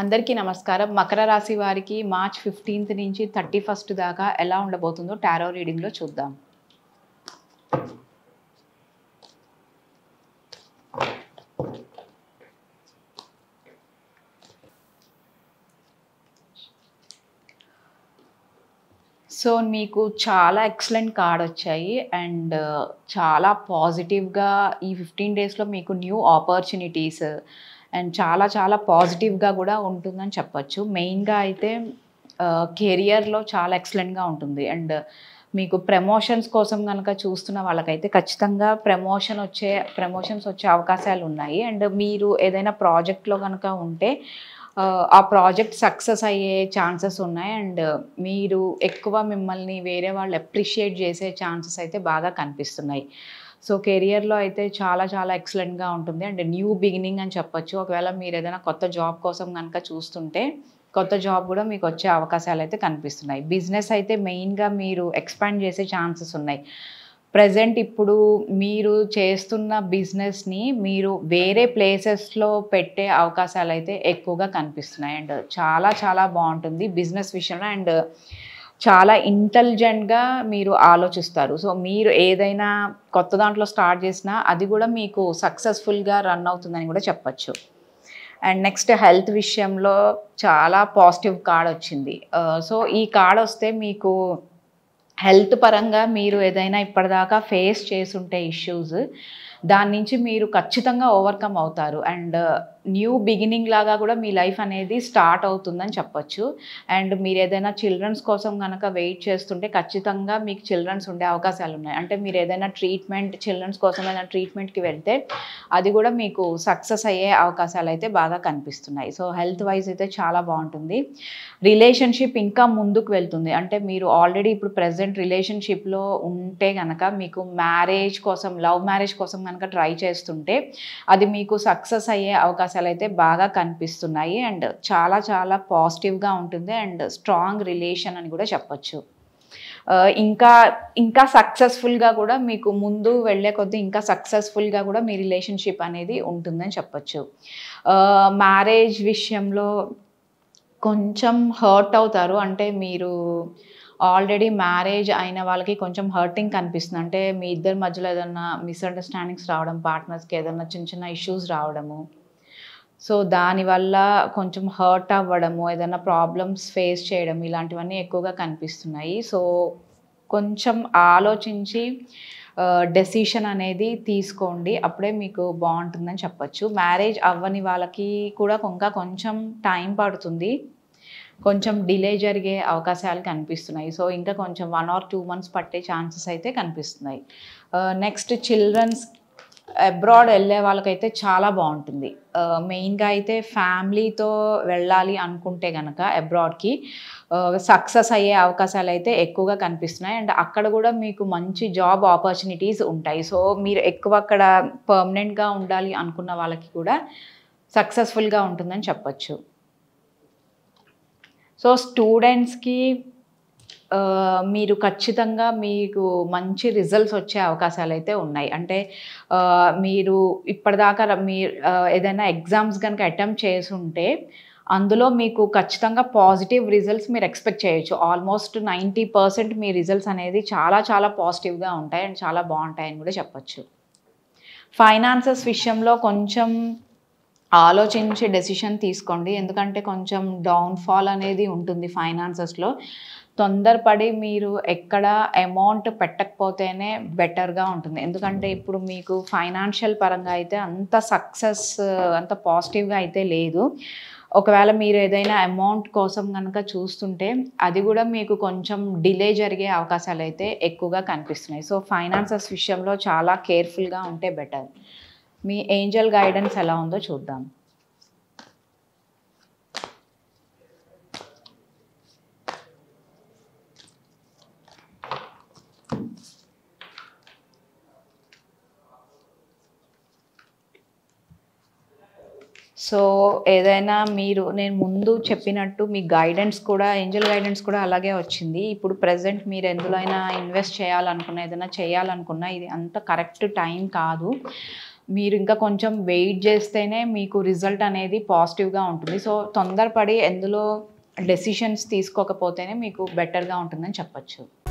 అందరికీ నమస్కారం మకర రాశి వారికి మార్చ్ ఫిఫ్టీన్త్ నుంచి థర్టీ ఫస్ట్ దాకా ఎలా ఉండబోతుందో టారో రీడింగ్లో చూద్దాం సో మీకు చాలా ఎక్సలెంట్ కార్డ్ వచ్చాయి అండ్ చాలా పాజిటివ్గా ఈ ఫిఫ్టీన్ డేస్లో మీకు న్యూ ఆపర్చునిటీస్ అండ్ చాలా చాలా పాజిటివ్గా కూడా ఉంటుందని చెప్పచ్చు మెయిన్గా అయితే కెరియర్లో చాలా ఎక్సలెంట్గా ఉంటుంది అండ్ మీకు ప్రమోషన్స్ కోసం కనుక చూస్తున్న వాళ్ళకైతే ఖచ్చితంగా ప్రమోషన్ వచ్చే ప్రమోషన్స్ వచ్చే అవకాశాలు ఉన్నాయి అండ్ మీరు ఏదైనా ప్రాజెక్ట్లో కనుక ఉంటే ఆ ప్రాజెక్ట్ సక్సెస్ అయ్యే ఛాన్సెస్ ఉన్నాయి అండ్ మీరు ఎక్కువ మిమ్మల్ని వేరే వాళ్ళు అప్రిషియేట్ చేసే ఛాన్సెస్ అయితే బాగా కనిపిస్తున్నాయి సో కెరియర్లో అయితే చాలా చాలా ఎక్సలెంట్గా ఉంటుంది అండ్ న్యూ బిగినింగ్ అని చెప్పొచ్చు ఒకవేళ మీరు ఏదైనా కొత్త జాబ్ కోసం కనుక చూస్తుంటే కొత్త జాబ్ కూడా మీకు వచ్చే అవకాశాలు అయితే కనిపిస్తున్నాయి బిజినెస్ అయితే మెయిన్గా మీరు ఎక్స్పాండ్ చేసే ఛాన్సెస్ ఉన్నాయి ప్రజెంట్ ఇప్పుడు మీరు చేస్తున్న బిజినెస్ని మీరు వేరే ప్లేసెస్లో పెట్టే అవకాశాలు అయితే ఎక్కువగా కనిపిస్తున్నాయి అండ్ చాలా చాలా బాగుంటుంది బిజినెస్ విషయంలో అండ్ చాలా ఇంటెలిజెంట్గా మీరు ఆలోచిస్తారు సో మీరు ఏదైనా కొత్త దాంట్లో స్టార్ట్ చేసినా అది కూడా మీకు సక్సెస్ఫుల్గా రన్ అవుతుందని కూడా చెప్పచ్చు అండ్ నెక్స్ట్ హెల్త్ విషయంలో చాలా పాజిటివ్ కార్డ్ వచ్చింది uh, సో ఈ కార్డ్ వస్తే మీకు హెల్త్ పరంగా మీరు ఏదైనా ఇప్పటిదాకా ఫేస్ చేసుంటే ఇష్యూస్ దాని నుంచి మీరు ఖచ్చితంగా ఓవర్కమ్ అవుతారు అండ్ న్యూ బిగినింగ్ లాగా కూడా మీ లైఫ్ అనేది స్టార్ట్ అవుతుందని చెప్పొచ్చు అండ్ మీరు ఏదైనా చిల్డ్రన్స్ కోసం కనుక వెయిట్ చేస్తుంటే ఖచ్చితంగా మీకు చిల్డ్రన్స్ ఉండే అవకాశాలు ఉన్నాయి అంటే మీరు ఏదైనా ట్రీట్మెంట్ చిల్డ్రన్స్ కోసం ఏదైనా ట్రీట్మెంట్కి వెళ్తే అది కూడా మీకు సక్సెస్ అయ్యే అవకాశాలు అయితే బాగా కనిపిస్తున్నాయి సో హెల్త్ వైజ్ అయితే చాలా బాగుంటుంది రిలేషన్షిప్ ఇంకా ముందుకు వెళ్తుంది అంటే మీరు ఆల్రెడీ ఇప్పుడు ప్రజెంట్ రిలేషన్షిప్లో ఉంటే కనుక మీకు మ్యారేజ్ కోసం లవ్ మ్యారేజ్ కోసం కనుక ట్రై చేస్తుంటే అది మీకు సక్సెస్ అయ్యే అవకాశం అవకాశాలు అయితే బాగా కనిపిస్తున్నాయి అండ్ చాలా చాలా పాజిటివ్గా ఉంటుంది అండ్ స్ట్రాంగ్ రిలేషన్ అని కూడా చెప్పచ్చు ఇంకా ఇంకా సక్సెస్ఫుల్గా కూడా మీకు ముందు వెళ్ళే కొద్దీ ఇంకా సక్సెస్ఫుల్గా కూడా మీ రిలేషన్షిప్ అనేది ఉంటుందని చెప్పచ్చు మ్యారేజ్ విషయంలో కొంచెం హర్ట్ అవుతారు అంటే మీరు ఆల్రెడీ మ్యారేజ్ అయిన వాళ్ళకి కొంచెం హర్టింగ్ కనిపిస్తుంది అంటే మీ ఇద్దరి మధ్యలో ఏదన్నా మిస్అండర్స్టాండింగ్స్ రావడం పార్ట్నర్స్కి ఏదన్నా చిన్న చిన్న ఇష్యూస్ రావడము సో దానివల్ల కొంచెం హర్ట్ అవ్వడము ఏదైనా ప్రాబ్లమ్స్ ఫేస్ చేయడం ఇలాంటివన్నీ ఎక్కువగా కనిపిస్తున్నాయి సో కొంచెం ఆలోచించి డెసిషన్ అనేది తీసుకోండి అప్పుడే మీకు బాగుంటుందని చెప్పచ్చు మ్యారేజ్ అవ్వని వాళ్ళకి కూడా ఇంకా కొంచెం టైం పడుతుంది కొంచెం డిలే జరిగే అవకాశాలు కనిపిస్తున్నాయి సో ఇంకా కొంచెం వన్ ఆర్ టూ మంత్స్ పట్టే ఛాన్సెస్ అయితే కనిపిస్తున్నాయి నెక్స్ట్ చిల్డ్రన్స్ అబ్రాడ్ వెళ్ళే వాళ్ళకైతే చాలా బాగుంటుంది మెయిన్గా అయితే ఫ్యామిలీతో వెళ్ళాలి అనుకుంటే కనుక అబ్రాడ్కి సక్సెస్ అయ్యే అవకాశాలు అయితే ఎక్కువగా కనిపిస్తున్నాయి అండ్ అక్కడ కూడా మీకు మంచి జాబ్ ఆపర్చునిటీస్ ఉంటాయి సో మీరు ఎక్కువ అక్కడ పర్మనెంట్గా ఉండాలి అనుకున్న వాళ్ళకి కూడా సక్సెస్ఫుల్గా ఉంటుందని చెప్పచ్చు సో స్టూడెంట్స్కి మీరు ఖచ్చితంగా మీకు మంచి రిజల్ట్స్ వచ్చే అవకాశాలు అయితే ఉన్నాయి అంటే మీరు ఇప్పటిదాకా మీ ఏదైనా ఎగ్జామ్స్ కనుక అటెంప్ట్ ఉంటే అందులో మీకు ఖచ్చితంగా పాజిటివ్ రిజల్ట్స్ మీరు ఎక్స్పెక్ట్ చేయొచ్చు ఆల్మోస్ట్ నైంటీ పర్సెంట్ మీ రిజల్ట్స్ అనేది చాలా చాలా పాజిటివ్గా ఉంటాయి అండ్ చాలా బాగుంటాయని కూడా చెప్పచ్చు ఫైనాన్సెస్ విషయంలో కొంచెం ఆలోచించి డెసిషన్ తీసుకోండి ఎందుకంటే కొంచెం డౌన్ఫాల్ అనేది ఉంటుంది ఫైనాన్సెస్లో తొందరపడి మీరు ఎక్కడ అమౌంట్ పెట్టకపోతేనే బెటర్గా ఉంటుంది ఎందుకంటే ఇప్పుడు మీకు ఫైనాన్షియల్ పరంగా అయితే అంత సక్సెస్ అంత పాజిటివ్గా అయితే లేదు ఒకవేళ మీరు ఏదైనా అమౌంట్ కోసం కనుక చూస్తుంటే అది కూడా మీకు కొంచెం డిలే జరిగే అవకాశాలు అయితే ఎక్కువగా కనిపిస్తున్నాయి సో ఫైనాన్సెస్ విషయంలో చాలా కేర్ఫుల్గా ఉంటే బెటర్ మీ ఏంజల్ గైడెన్స్ ఎలా ఉందో చూద్దాం సో ఏదైనా మీరు నేను ముందు చెప్పినట్టు మీ గైడెన్స్ కూడా ఏంజల్ గైడెన్స్ కూడా అలాగే వచ్చింది ఇప్పుడు ప్రజెంట్ మీరు ఎందులో అయినా ఇన్వెస్ట్ చేయాలనుకున్నా ఏదైనా చేయాలనుకున్నా ఇది అంత కరెక్ట్ టైం కాదు మీరు ఇంకా కొంచెం వెయిట్ చేస్తేనే మీకు రిజల్ట్ అనేది పాజిటివ్గా ఉంటుంది సో తొందరపడి ఎందులో డెసిషన్స్ తీసుకోకపోతేనే మీకు బెటర్గా ఉంటుందని చెప్పచ్చు